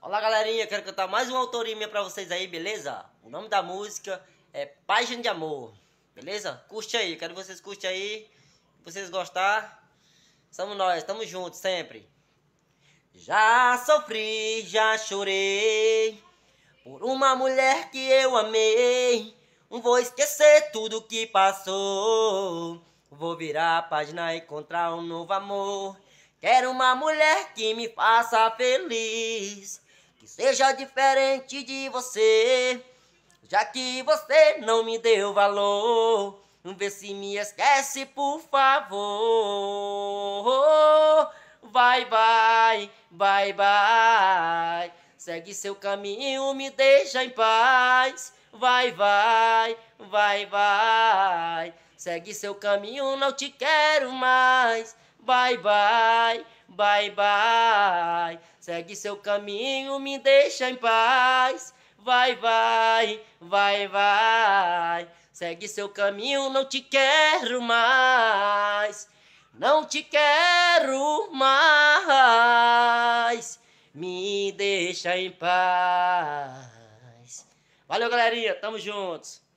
Olá galerinha, quero cantar mais uma autorinha pra vocês aí, beleza? O nome da música é Página de Amor, beleza? Curte aí, quero que vocês curtem aí, vocês gostar. Somos nós, estamos juntos sempre. Já sofri, já chorei por uma mulher que eu amei. Não Vou esquecer tudo que passou. Vou virar a página e encontrar um novo amor. Quero uma mulher que me faça feliz seja diferente de você, já que você não me deu valor. Vê se me esquece, por favor. Vai, vai, vai, vai. Segue seu caminho, me deixa em paz. Vai, vai, vai, vai. Segue seu caminho, não te quero mais. Vai, vai, vai, vai. Segue seu caminho, me deixa em paz. Vai, vai, vai, vai. Segue seu caminho, não te quero mais. Não te quero mais. Me deixa em paz. Valeu, galerinha. Tamo juntos.